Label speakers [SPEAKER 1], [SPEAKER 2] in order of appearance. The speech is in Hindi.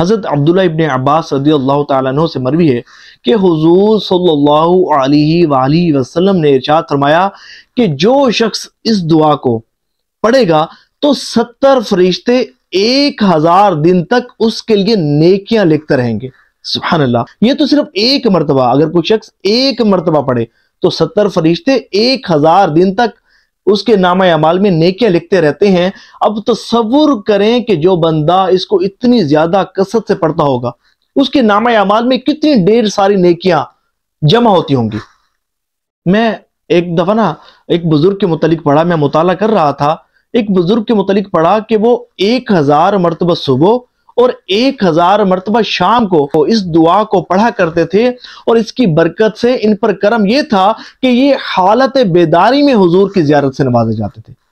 [SPEAKER 1] हज़रत अब्दुल्ला इबन अब्बास रदी अल्लाह तु से मरवी है कि हुजूर सल्लल्लाहु अलैहि वसल्लम ने इर्शाद फरमाया कि जो शख्स इस दुआ को पढ़ेगा तो सत्तर फरिश्ते एक हज़ार दिन तक उसके लिए नेकियां लिखते रहेंगे सुबह अल्लाह ये तो सिर्फ एक मरतबा अगर कोई शख्स एक मरतबा पढ़े तो सत्तर फरिश्ते एक हज़ार दिन तक उसके नाम अमाल में नेकियां लिखते रहते हैं अब तस्वुर करें कि जो बंदा इसको इतनी ज्यादा कसरत से पढ़ता होगा उसके नाम अमाल में कितनी ढेर सारी नेकियां जमा होती होंगी मैं एक दफा ना एक बुजुर्ग के मुतालिक पढ़ा मैं मुताला कर रहा था एक बुजुर्ग के मुतलिक पढ़ा कि वो एक हजार मरतबा सुबह और एक हजार मरतबा शाम को इस दुआ को पढ़ा करते थे और इसकी बरकत से इन पर करम यह था कि ये हालत बेदारी में हजूर की ज्यारत से नवाजे जाते थे